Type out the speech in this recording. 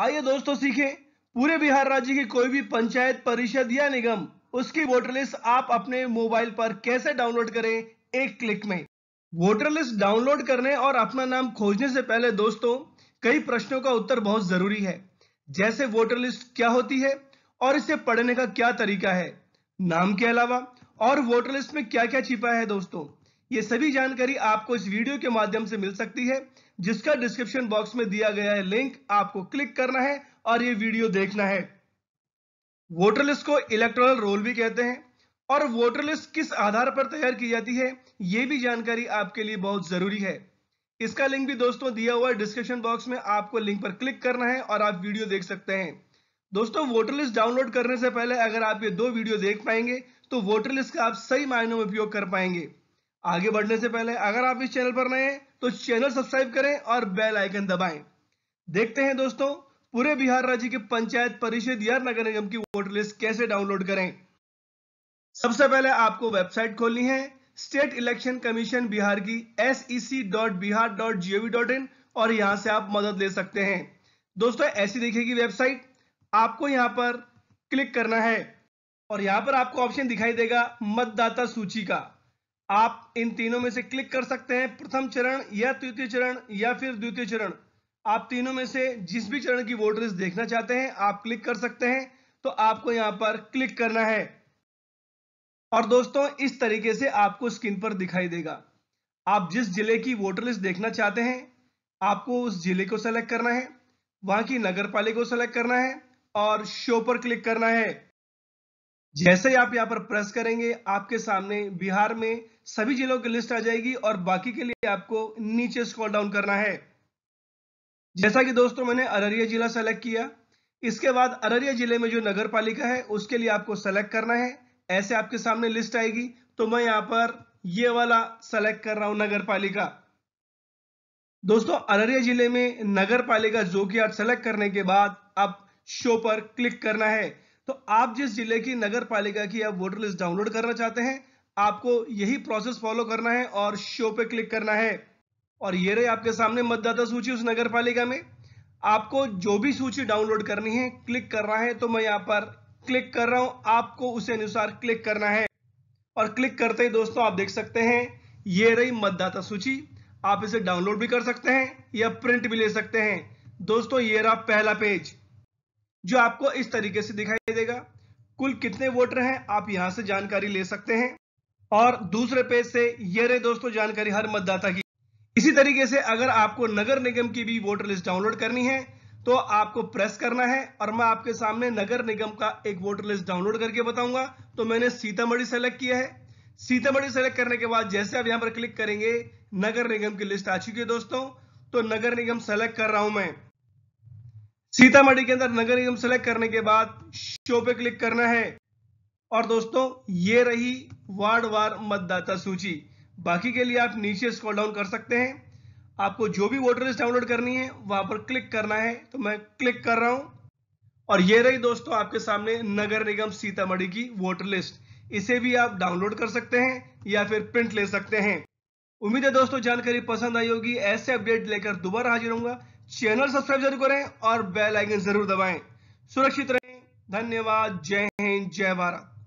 आइए दोस्तों सीखें पूरे बिहार राज्य की कोई भी पंचायत परिषद या निगम उसकी वोटर लिस्ट आप अपने मोबाइल पर कैसे डाउनलोड करें एक क्लिक में वोटर लिस्ट डाउनलोड करने और अपना नाम खोजने से पहले दोस्तों कई प्रश्नों का उत्तर बहुत जरूरी है जैसे वोटर लिस्ट क्या होती है और इसे पढ़ने का क्या तरीका है नाम के अलावा और वोटर लिस्ट में क्या क्या छिपा है दोस्तों ये सभी जानकारी आपको इस वीडियो के माध्यम से मिल सकती है जिसका डिस्क्रिप्शन बॉक्स में दिया गया है लिंक आपको क्लिक करना है और ये वीडियो देखना है वोटर लिस्ट को इलेक्ट्रॉनल रोल भी कहते हैं और वोटर लिस्ट किस आधार पर तैयार की जाती है ये भी जानकारी आपके लिए बहुत जरूरी है इसका लिंक भी दोस्तों दिया हुआ है डिस्क्रिप्शन बॉक्स में आपको लिंक पर क्लिक करना है और आप वीडियो देख सकते हैं दोस्तों वोटर लिस्ट डाउनलोड करने से पहले अगर आप ये दो वीडियो देख पाएंगे तो वोटर लिस्ट का आप सही मायनों में उपयोग कर पाएंगे आगे बढ़ने से पहले अगर आप इस चैनल पर नए हैं तो चैनल सब्सक्राइब करें और बेल आइकन दबाएं देखते हैं दोस्तों पूरे बिहार राज्य के पंचायत परिषद या नगर निगम की वोटर लिस्ट कैसे डाउनलोड करें सबसे पहले आपको वेबसाइट खोलनी है स्टेट इलेक्शन कमीशन बिहार की एस e और यहां से आप मदद ले सकते हैं दोस्तों ऐसी दिखेगी वेबसाइट आपको यहां पर क्लिक करना है और यहां पर आपको ऑप्शन दिखाई देगा मतदाता सूची का आप इन तीनों में से क्लिक कर सकते हैं प्रथम चरण या तृतीय चरण या फिर द्वितीय चरण आप तीनों में से जिस भी चरण की वोटर लिस्ट देखना चाहते हैं आप क्लिक कर सकते हैं तो आपको यहां पर क्लिक करना है और दोस्तों इस तरीके से आपको स्क्रीन पर दिखाई देगा आप जिस जिले की वोटर लिस्ट देखना चाहते हैं आपको उस जिले को सेलेक्ट करना है वहां की नगर पालिका को सेलेक्ट करना है और शो पर क्लिक करना है जैसे ही आप यहां पर प्रेस करेंगे आपके सामने बिहार में सभी जिलों की लिस्ट आ जाएगी और बाकी के लिए आपको नीचे स्क्रॉल डाउन करना है जैसा कि दोस्तों मैंने अररिया जिला सेलेक्ट किया इसके बाद अररिया जिले में जो नगर पालिका है उसके लिए आपको सेलेक्ट करना है ऐसे आपके सामने लिस्ट आएगी तो मैं यहां पर ये वाला सेलेक्ट कर रहा हूं नगर पालिका दोस्तों अररिया जिले में नगर पालिका कि आप सेलेक्ट करने के बाद अब शो पर क्लिक करना है तो आप जिस जिले की नगर पालिका की आप वोटर लिस्ट डाउनलोड करना चाहते हैं आपको यही प्रोसेस फॉलो करना है और शो पे क्लिक करना है और ये रही आपके सामने मतदाता सूची उस नगर पालिका में आपको जो भी सूची डाउनलोड करनी है क्लिक करना है तो मैं यहाँ पर क्लिक कर रहा हूं आपको उसे अनुसार क्लिक करना है और क्लिक करते ही दोस्तों आप देख सकते हैं ये रही मतदाता सूची आप इसे डाउनलोड भी कर सकते हैं या प्रिंट भी ले सकते हैं दोस्तों ये रहा पहला पेज जो आपको इस तरीके से दिखाई देगा कुल कितने वोटर हैं आप यहां से जानकारी ले सकते हैं और दूसरे पेज से ये रहे दोस्तों जानकारी हर मतदाता की इसी तरीके से अगर आपको नगर निगम की भी वोटर लिस्ट डाउनलोड करनी है तो आपको प्रेस करना है और मैं आपके सामने नगर निगम का एक वोटर लिस्ट डाउनलोड करके बताऊंगा तो मैंने सीतामढ़ी सेलेक्ट किया है सीतामढ़ी सेलेक्ट करने के बाद जैसे आप यहां पर क्लिक करेंगे नगर निगम की लिस्ट आ चुकी है दोस्तों तो नगर निगम सेलेक्ट कर रहा हूं मैं सीतामढ़ी के अंदर नगर निगम सेलेक्ट करने के बाद शो पे क्लिक करना है और दोस्तों ये रही वार्ड वार मतदाता सूची बाकी के लिए आप नीचे स्क्रॉल डाउन कर सकते हैं आपको जो भी वोटर लिस्ट डाउनलोड करनी है वहां पर क्लिक करना है तो मैं क्लिक कर रहा हूं और ये रही दोस्तों आपके सामने नगर निगम सीतामढ़ी की वोटर लिस्ट इसे भी आप डाउनलोड कर सकते हैं या फिर प्रिंट ले सकते हैं उम्मीद है दोस्तों जानकारी पसंद आई होगी ऐसे अपडेट लेकर दोबारा हाजिर होंगे चैनल सब्सक्राइब जरूर करें और बेल आइकन जरूर दबाएं सुरक्षित रहें धन्यवाद जय हिंद जय भारत